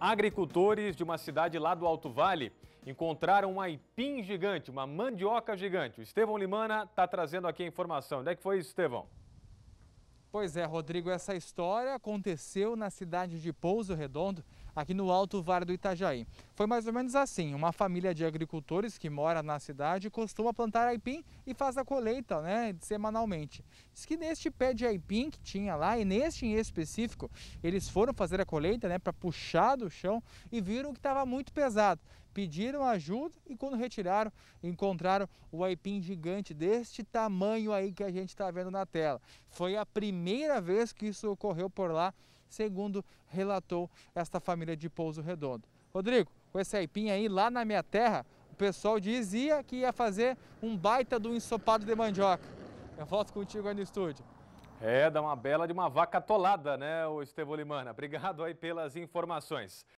Agricultores de uma cidade lá do Alto Vale encontraram um aipim gigante, uma mandioca gigante. O Estevão Limana está trazendo aqui a informação. Onde é que foi isso, Estevão? Pois é, Rodrigo, essa história aconteceu na cidade de Pouso Redondo, aqui no Alto Vale do Itajaí. Foi mais ou menos assim, uma família de agricultores que mora na cidade costuma plantar aipim e faz a colheita, né, semanalmente. Diz que neste pé de aipim que tinha lá, e neste em específico, eles foram fazer a colheita, né, para puxar do chão e viram que estava muito pesado pediram ajuda e quando retiraram, encontraram o aipim gigante deste tamanho aí que a gente está vendo na tela. Foi a primeira vez que isso ocorreu por lá, segundo relatou esta família de Pouso Redondo. Rodrigo, com esse aipim aí lá na minha terra, o pessoal dizia que ia fazer um baita do ensopado de mandioca. Eu volto contigo aí no estúdio. É, dá uma bela de uma vaca tolada né, o Estevão Limana? Obrigado aí pelas informações.